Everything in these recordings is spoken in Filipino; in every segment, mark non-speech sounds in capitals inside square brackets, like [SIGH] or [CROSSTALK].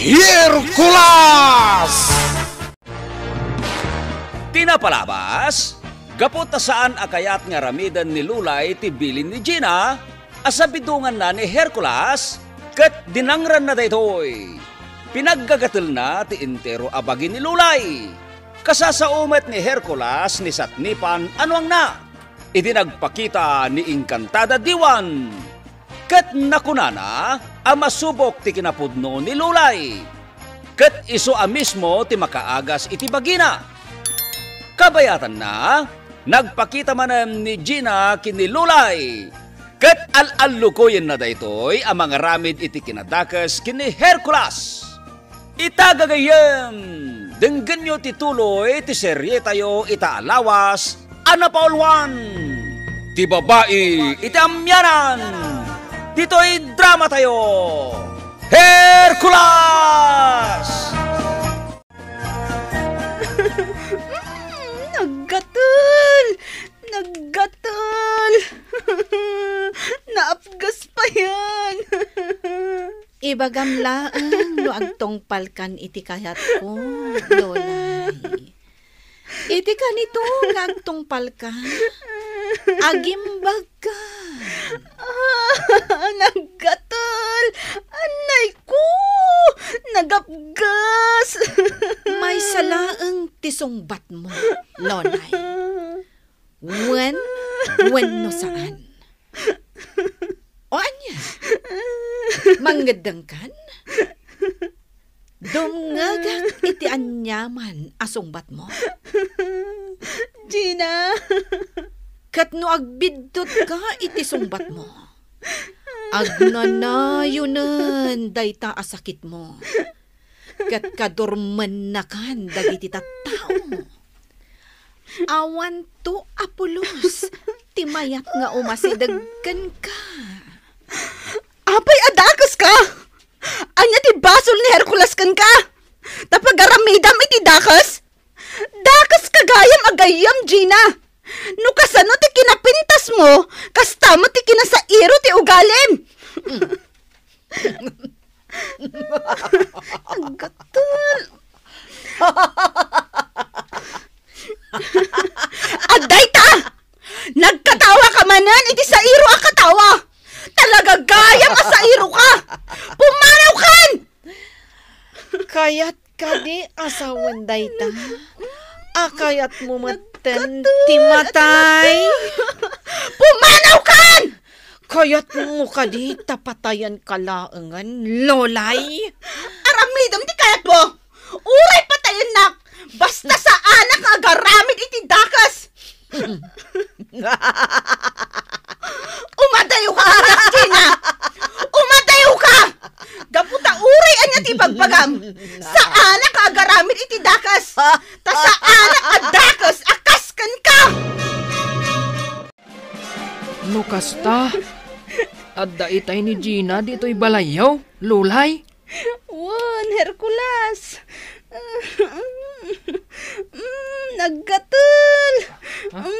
Hercules! Tinapalabas, gapot na saan akayat nga ramidan ni Lulay tibilin ni Gina, asabidungan na ni Hercules, kat dinangran na daytoy. Pinaggagatil na ti entero abagi ni Lulay. Kasasaumet ni Hercules ni Satnipan anuang na. Idinagpakita ni Inkantada Diwan Kat nakunana, amasubok ti kinapudno ni Lulay. Kat iso a mismo ti makaagas iti bagina. Kabayatan na, nagpakita manem ni Gina kini Lulay. Kat al-alukuyin na daytoy ang mga ramid iti kinadakas kini Hercules. Itagagayam! Denggan nyo tituloy ti serye tayo itaalawas Ana Paul Juan! Ti babae iti amyanan! Dito ay drama tayo! Hercules! mm, [LAUGHS] naggatul! Naggatul! [LAUGHS] Naapgas pa yan! [LAUGHS] Ibagamlaan, luagtong palkan iti kayat ko, Lola. Iti ka nito, lagtong palkan. Agimbag ka. sumbat mo, Lonay. Wen, wen no saan. O anya, manggadang kan? Dumngagak iti anyaman asungbat mo. Gina! Katno agbidtot ka iti sungbat mo. Agnanayo nun, dayta asakit mo. Kat kadurman na kan, dagiti tattaw. Awan to, Apulos. Timayat nga umasidagkan ka. Apay, adakas ka! Anya ti basol ni Hercules kan ka! Tapagaramidam iti dakas! Dakas ka gayam agayam, Gina! No kasano ti kinapintas mo, kastamo ti kinasairo ti ugalim! Mm. Ang gatul. Aday ta! Nagkatawa ka manan, iti sa iro ang katawa! Talaga gayam ka sa iro ka! Pumanaw kan! Kayat ka di asawan dayta. Akayat ah, mo maten timatay. Kaya't mo ka di tapatayan kalaangan, lolay. Aramidam di kayat mo. Uray patayin nak. Basta sa anak nga agaramid itidakas. [LAUGHS] Umadayo ka, Rakina. Umadayo ka. Gaputa uray anya ti bagpagam. Sa anak agaramid iti dakas! Ta sa anak adakas akaskan ka. Lucas ta. At daitay ni Gina dito'y balayaw, lulay. Wan, Hercules. mm, naggatul.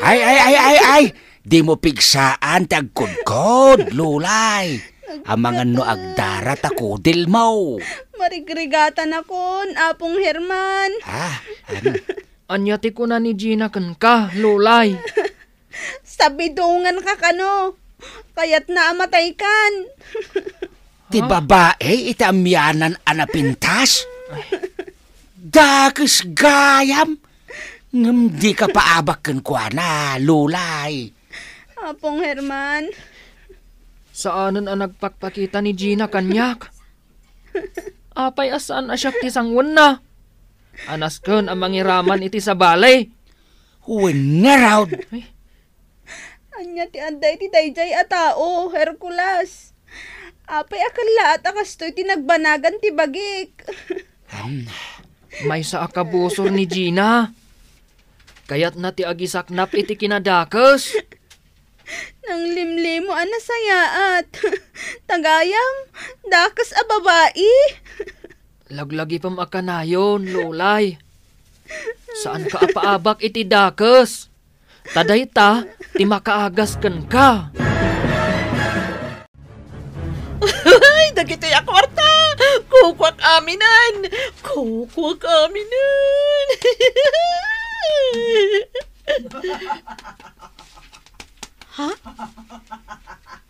Ay, ay, ay, ay, ay! Di mo pigsaan, tagkudkod, lulay. Ang mga noag darat ako, dilmaw. Marigrigatan ako, apong Herman. Ha? Ah, ano? Anyati ko na ni Gina kan ka, lulay. Sabidungan ka kano kaya't naamatay kan. Ti [LAUGHS] babae itamyanan anapintas? Dakis gayam! Ngam di ka paabak kan kwa na, lulay. Apong Herman. Saanan ang nagpakpakita ni Gina kanyak? Apay asaan asyak ti sangwan na? Anas kun ang mangiraman iti sa balay. Huwag nga raw. Ay, Anya ti anday ti dayjay a tao, Hercules. Apay akala at akastoy tinagbanagan ti bagik. um, [LAUGHS] may sa akabusor ni Gina. Kayat na ti agisaknap iti kinadakas. Nang limlimo anasayaat. sayaat. [LAUGHS] Tagayam, dakas a babae. [LAUGHS] Laglagi pam akanayon, lolay. Saan ka apaabak iti dakas? Tadayta, ti makaagas kan ka. Ay, dagitoy a kwarta. Kukwak aminan. Kukwak aminan. ha?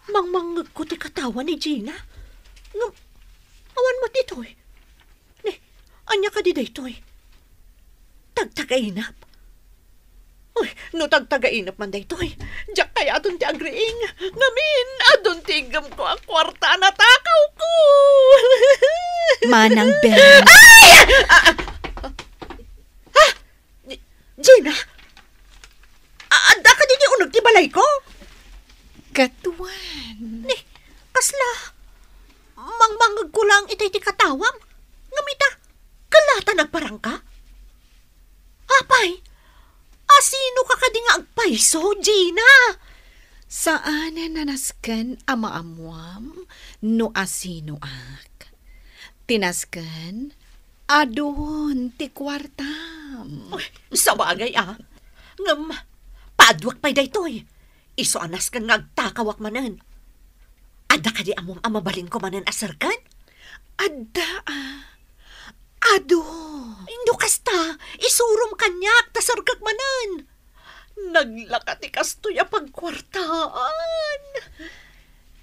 Mangmang ko ti katawan ni Gina. Ng awan mo toy. Ne, anya ka di ditoy. Tagtagay na taga-inap man daytoy. Eh. Diyak kaya adon ti agriing. Ngamin, adon ti igam ko ang kwarta na takaw ko. [LAUGHS] Manang Ben. Ay! Ah! ah. Ay, so Gina! Saan nanaskan amaamuam no asinoak? Tinasken adon ti kwartam. Uy, sa bagay ah. Ngam, paduak pa'y daytoy. Iso anas kang nagtakawak manan. Ada ka di among amabalin ko manan asarkan? Adda ah. Ado. kasta, isurum kanyak tasarkak manan. Naglakatikas to ya pagkwartaan.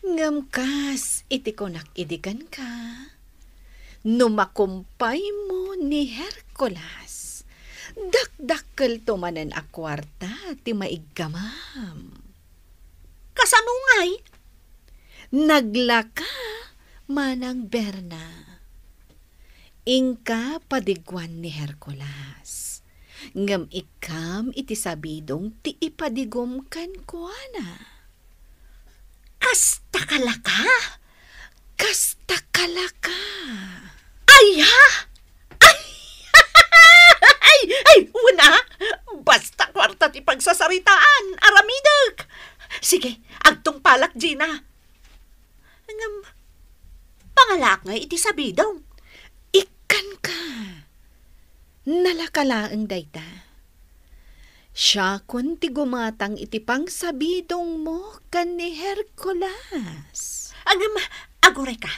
Ngamkas, iti ko nakidigan ka. Numakumpay mo ni Hercules. Dakdakkel to manen a kwarta ti maiggamam. Kasano ngay? Naglaka manang Berna. Ingka padigwan ni Hercules ngam ikam iti sabidong ti ipadigom kan kuana. Kasta kalaka! Kasta kalaka! Aya! Ay! [LAUGHS] ay! Ay! Una! Basta kwarta ti pagsasaritaan, aramidag! Sige, agtong palak, Gina. Ngam, pangalak nga iti sabidong nalakalaang dayta. Siya kunti gumatang iti pang sabidong mo kani Hercules. Agam, agore ka.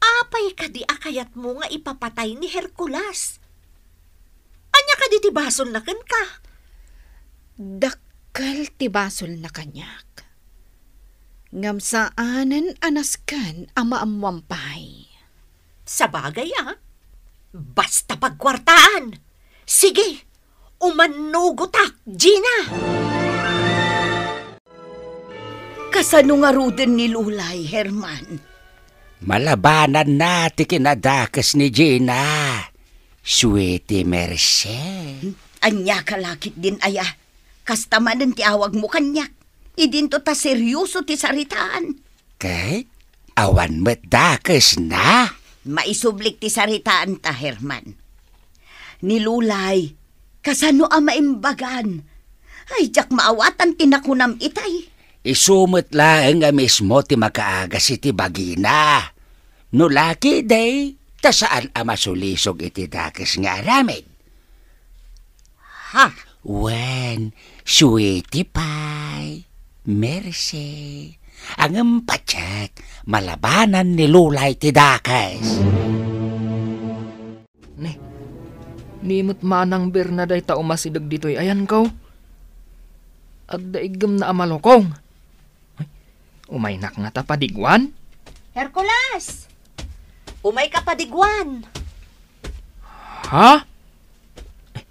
Apay ka di akayat mo nga ipapatay ni Hercules. Anya ka di tibasol na kan ka? Dakkal tibasol na kanyak. Ngam saanan anaskan ama amwampay. Sa bagay ah, Basta pagkwartaan. Sige, umanugo ta, ah, Gina! Kasano nga ruden ni Lulay, Herman? Malabanan na ti kinadakas ni Gina. Sweetie Merced. Anya kalakit din, aya. Kastaman ti awag mo kanyak. Idinto ta seryoso ti saritaan. Kay, awan dakas na maisublik ti saritaan ta, Herman. Nilulay, kasano ang maimbagan? Ay, jak maawatan tinakunam itay. Isumot lang nga mismo ti makaaga si ti Bagina. No laki day, ta saan ang masulisog iti dakis nga aramid. Ha! Wen, sweetie pie, mercy, ang empatsyek, malabanan ni Lulay Tidakas. Ne, nimot manang Bernaday tao masidag dito'y ayan ko. At daigam na amalokong. Umaynak nga ta padigwan? Hercules! Umay ka padigwan! Ha? Eh,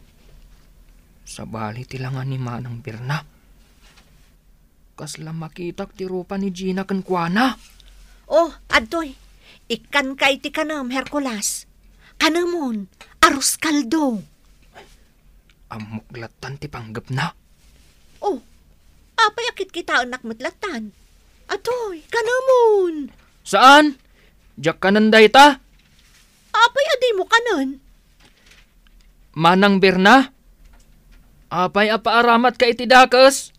sa bali tilangan ni Manang Birna kas lang makitak ti rupa ni Gina kankwana. Oh, adoy, ikan kay ti kanam, Hercules. Kanamon, arus kaldo. Amuklatan ti panggap na. Oh, apayakit kita anak matlatan. Atoy, kanamon. Saan? Diyak kanan day ta? Apay aday mo kanan. Manang Berna? Apay apaaramat ka iti dakas?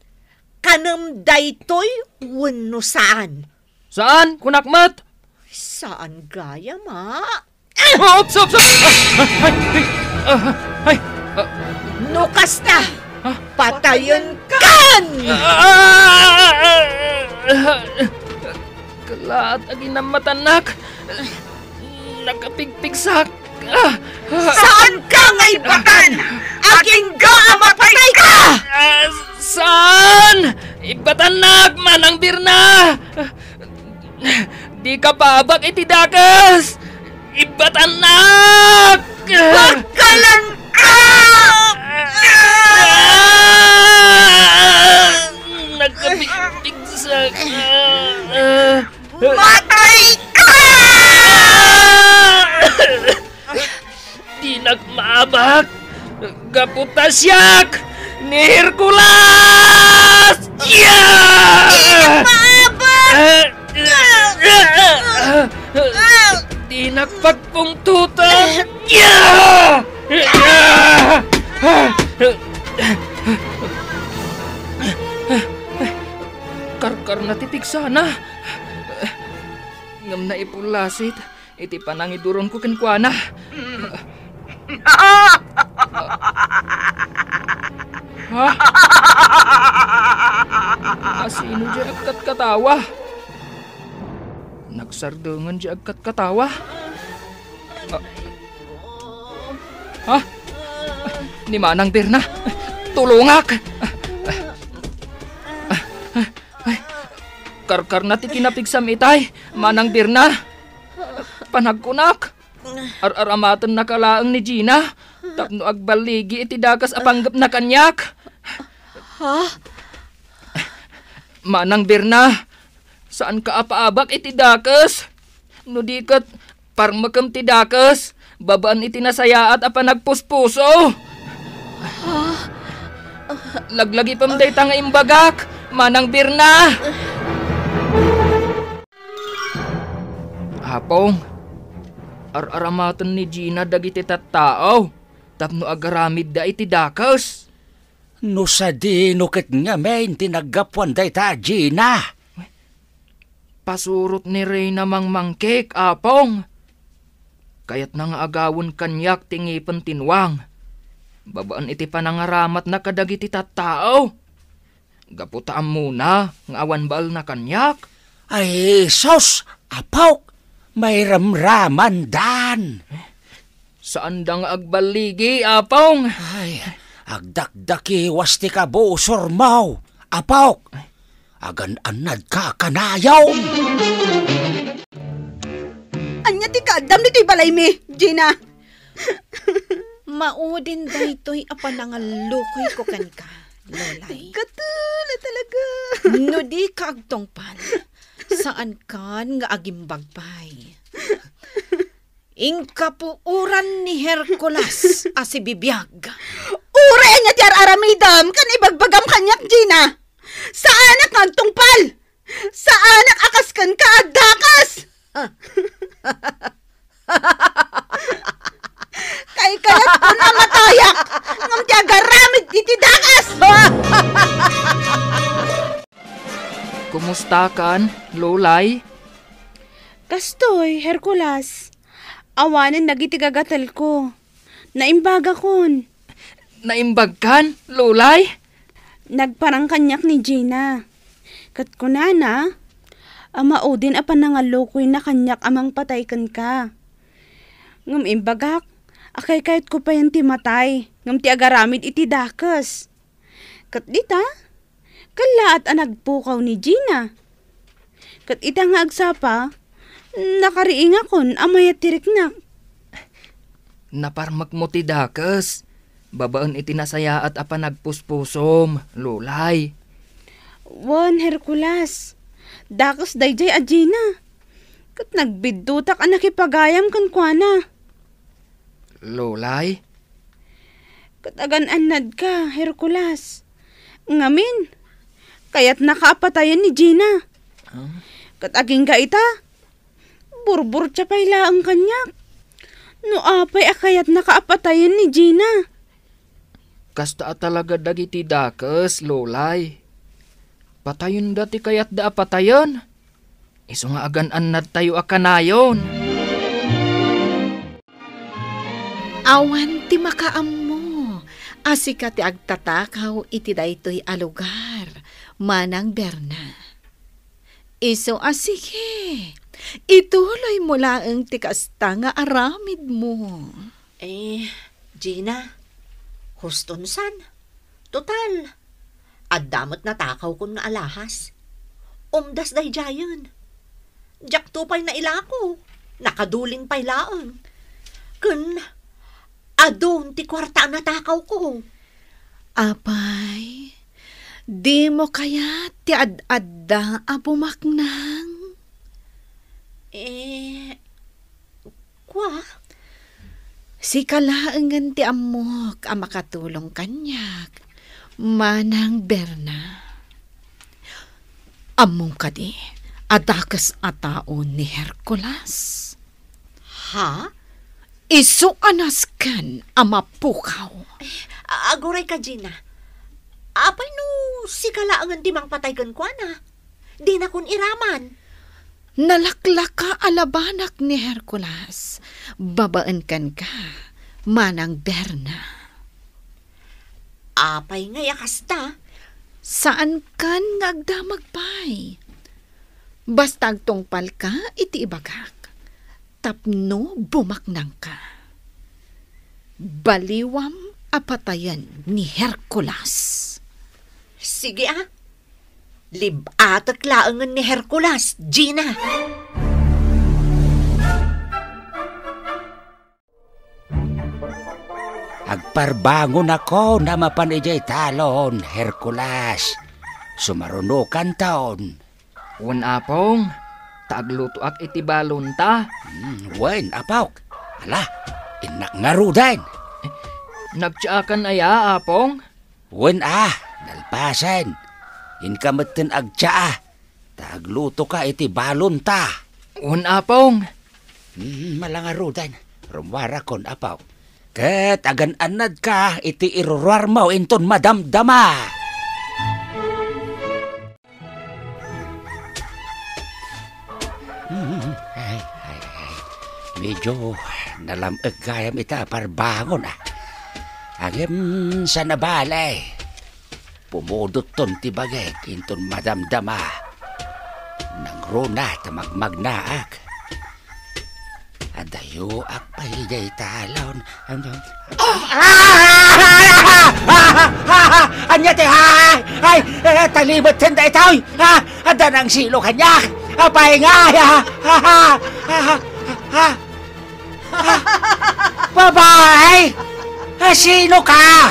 kanam daytoy wenno saan. Saan, kunakmat? Saan gaya, ma? Eh, oh, ah! Ops, ops, ops! Ah, ay, ay, ah, ay, ah, Nukas na! Ah? Patayin ah, ah, kan! Kalat, aginamatanak! Nakapigpig sa Saan ka ngaibatan? Aking gaamapay ka! Uh, saan? Ibatan na, manang birna! Di ka paabak itidakas! Ibatan na! Pagkalan ka! Nagkabigtig sa... Matay ka! Ah! pinagmaabak Gaputasyak ni Hercules! Yeah! Pinagmaabak! Tinakpak pong tuta! Yeah! Karkar natitig sana. Ngam na ipulasit, iti panangidurong ko kenkwana. Mm ha? Asino ah, di agkat katawa? Nagsardungan di agkat katawa? Ah. Ha? Ni Manang Dirna? tulungak! Karkar na ti kinapigsam itay, Manang Birna! Panagkunak! Ar-ar amatan na kalaang ni Gina. Tapno agbaligi iti dakas apanggap na kanyak. Ha? Manang Birna, saan ka apaabak iti dakas? No dikat, parang makam ti dakas. Babaan iti nasaya at apanagpuspuso. Ha? Laglagi pamday tanga imbagak. Manang Birna! Hapong, Araramatan ni Gina dagiti tattao. Tapno agaramid da iti dakas. No sa dinukit nga main tinaggapuan da ita Gina. Pasurot ni Reyna mang mangkik, apong. Kayat na nga agawon kanyak tingipan tinwang. Babaan iti panangaramat na kadagiti tattao. Gaputaan muna, ng awan bal na kanyak. Ay, sos! Apaw! May ramraman dan. Saan dang agbaligi, apong? Ay, agdakdaki wasti ka bo surmaw. Apok, agan anad ka kanayaw. Anya ti kadam dito'y balay mi, Gina. [LAUGHS] Maudin daytoy apanangalukoy ko kanika. Lolay. Katula talaga. no di ka agtongpan. Saan kan nga agimbagbay? Inkapuuran ni Hercules asi bibiyag. Ure nga ti aramidam kan ibagbagam kanyak Gina. Sa anak kang tungpal. Sa anak akas ka agdakas. Kay kayat ko na matayak ngam ti agaramid iti dakas. [LAUGHS] Kumusta ka, Lolay? Kastoy, Hercules. Awanan nagitigagatal ko. Naimbaga kon. Naimbag kan, Lolay? Nagparang kanyak ni Gina. Katkunana, ama o din apan nangalokoy na kanyak amang patay kan ka. Ngam imbagak, akay kahit ko pa yan timatay. Ngam ti agaramid iti dakas. Kat dita, Kala at anagpukaw ni Gina. Kat itang agsapa, nakariing akon amay at tiriknak. Naparmak mo ti dakas. Babaon itinasaya at nagpuspusom, lulay. Wan, Hercules. Dakas dayjay a Gina. Kat nagbidutak ang nakipagayam kan kuana. Lulay? Kat agananad ka, Hercules. Ngamin. Kaya't nakapatayan ni Gina. Huh? Kataging ka ita. Burbur siya ang kanyak. No apay akayat nakaapatayan ni Gina. Kasta talaga dagiti dakes, lolay. Patayon dati kayat da patayon. Isu nga agan na tayo akanayon. Awan ti makaam mo. Asika ti agtatakaw iti daytoy alugar. Manang Berna. Iso asige, ah, ituloy mo lang tikasta nga aramid mo. Eh, Gina, huston san? Total, addamot na takaw kong na alahas. Umdas day jayon. Jack tupay na ilako, Nakadulin pay laon. Kun, adon ti kwarta na takaw ko. Apay, Di mo kaya tiad-adda abumaknang? Eh, kwa? Si kalaangan ti amok ang makatulong kanyak. Manang Berna. Among kadi, adakas atao ni Hercules. Ha? Isu anas kan amapukaw. Eh, aguray ka, Gina. Apay no, si kalaangan di mang patay gan kwa na. Di na kun iraman. Nalaklaka alabanak ni Hercules. Babaan kan ka, manang Berna. Apay nga yakasta. Saan kan ngagdamag pay? Basta tungpal ka, iti ibagak. Tapno bumaknang ka. Baliwam apatayan ni Hercules. Sige ah. Libat at laangan ni Hercules, Gina. Agparbangon ako na mapanijay talon, Hercules. Sumarunukan taon. Wan apong, tagluto ak itibalon ta. Hmm, wan apaw, ala, inak nga rudan. Eh, aya apong? Wen ah, Nalpasan, inkamatan agtsaa. Tagluto ka iti balon ta. Unapong. Mm, malangarudan, rumwara kon apaw. Kat agan-anad ka iti iruruar mo inton madamdama. Mm, ay, ay, ay. Medyo nalamag gayam ita parbangon ah. Agim sa nabalay. Eh. Pumudot-ton ti bagay kinton madamdama. ta magmagnaak Adayo ak pahiday talon. Ah! Anya ti hay! Ay! Eh, talibot tinda itaw! Adan ang silo kanya! Apay nga! Babae! Sino ka?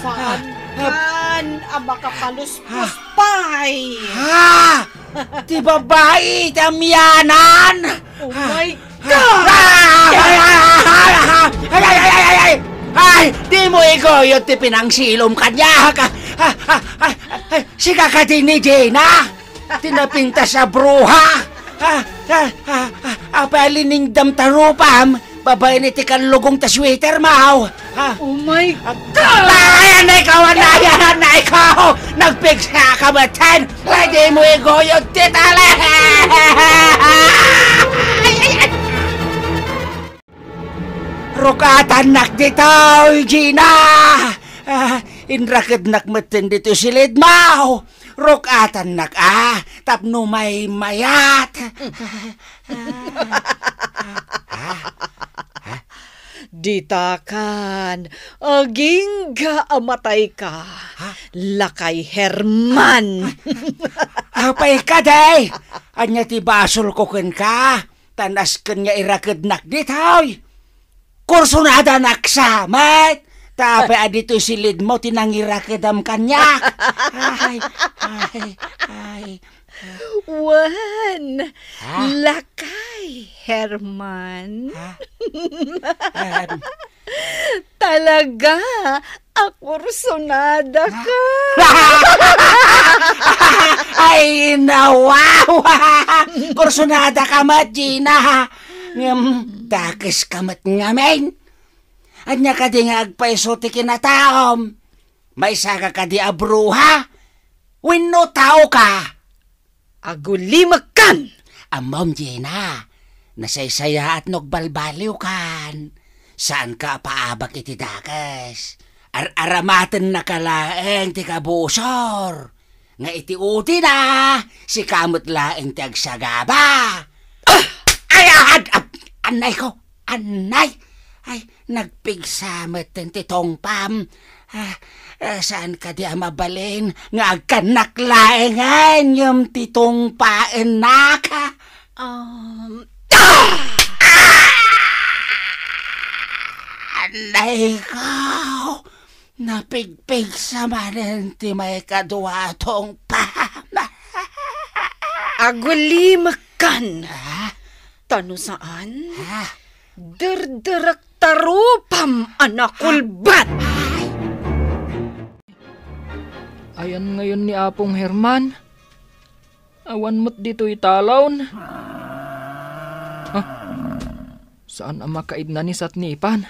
Saan Han, aba ah, ka paluspos pay! Eh. Ha! Di babae, damyanan! Oh my God! Ay, ay, ay, ay, ay! Ay, di mo igoyot ti pinangsilom kanya! Sika ka din ni Jena! Tinapinta sa bruha! Apalining damtarupam! Babay ni tikan lugong ta sweater maw! Ha? Oh my God! Bakit na ikaw ang nayahan na ikaw? Nagpiksa ka ba, Tan? Pwede mo ikaw yung titala! Rukatan nak dito, Gina! Uh, inrakad nak matindi dito si Lidmao! Rukatan nak ah, tapno may mayat! [LAUGHS] ah, ah. Ditakan, aging ga amatay ka. Ha? Lakay Herman. [LAUGHS] Apay ka, day! Anya ti basol ko ken ka. Tanas ken nga irakadnak ditay. Kursunada mat! Tapi adito silid mo tinangirakadam kanya. [LAUGHS] ay, ay, ay. Juan! Ha? Lakay, Herman. Ha? um, [LAUGHS] Talaga, akursunada ka. [LAUGHS] Ay, nawawa! Kursonada ka, Madina. Um, takis kamat ngamin. Anya ka di nga agpaisote kinataom. May saga ka di abruha. Wino tao ka. Agulimakan! Amom, Jena, nasaysaya at nagbalbaliw kan. Saan ka paabak iti dakas? Ar-aramatan na kalaeng ti kabusor. Nga iti uti na, si kamot laeng ti agsagaba. Ah! Ay, ahad! Ah, anay ko! Anay! Ay, nagpigsamat ti tongpam. Ah, eh, saan ka di ah, mabalin nga agkanak laingan yung titong paenak? Um, ah! ah! Na ikaw, napigpig sa manin ti may kaduwatong pama. Aguli makan. Ha? Tano saan? Ha? Ah. Dirdirak tarupam anak kulbat. Ha? Ayan ngayon ni Apong Herman. Awan mo't dito'y talon. Huh? Ah, saan ang makaid na ni Satnipan?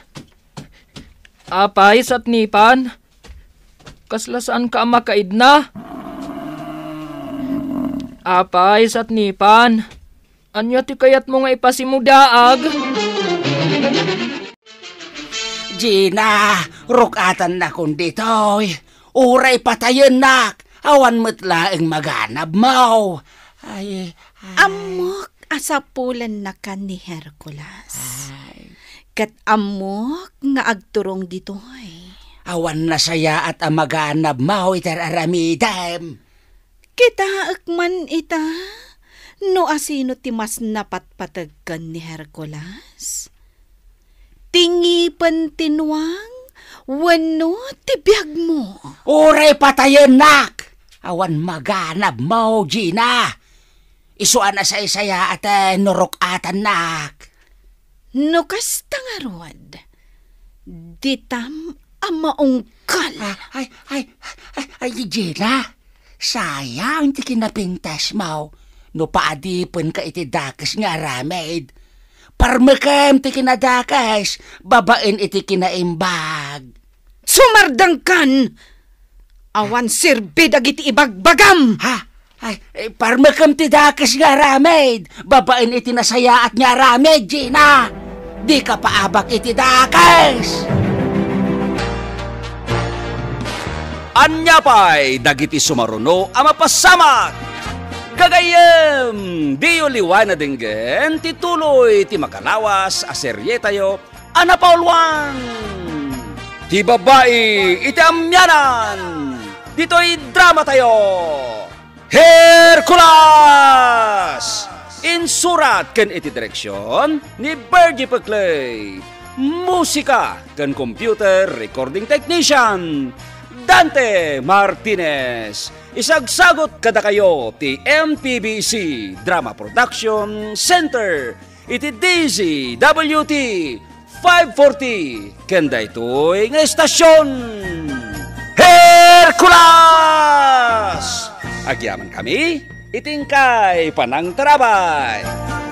Apay, Satnipan? Kasla saan ka makaid na? Apay, Satnipan? Anya ti kayat mo nga ipasimudaag? Gina, rukatan na kun ditoy uray patayon nak. Awan matlaeng maganab maw. Ay, ay. Amok asapulan na ka ni Hercules. Ay. Kat amok nga agturong dito ay. Awan na saya at amaganab maw itar aramidem. Kita akman ita. No asino ti mas napatpatagkan ni Hercules? Tingipan tinuang Wano, tibiyag mo. Uray patayin nak! Awan maganab mo, Gina. Isuan na sa isaya at uh, eh, nurok atan nak. Nukas tangarod. Ditam amaungkal. Ay, ay, ay, ay, ay, Gina. Sayang ti kinapintas mo. No paadipon ka iti dakis nga ramid parmekem ti kinadakas, babaen iti kinaimbag. Sumardangkan! Awan sirbid agiti ibagbagam! Ha? Ay, ay eh, parmekam ti dakas nga ramed, babaen iti nasaya at nga ramed, Gina! Di ka paabak iti dakas! Anya pa'y dagiti sumaruno ama mapasamak! Kagayem! Dio liwanag dinggen, tituloy ti makalawas, aserye tayo, ana paulwan! Ti babae, iti amyanan! Dito'y drama tayo! Hercules! Insurat ken iti direksyon ni Bergie Paclay. Musika ken computer recording technician Dante Martinez Isagsagot kada kayo ti MPBC Drama Production Center. Iti Daisy WT 540 kenda ito'y nga estasyon Hercules! Agyaman kami, itingkay panang tarabay.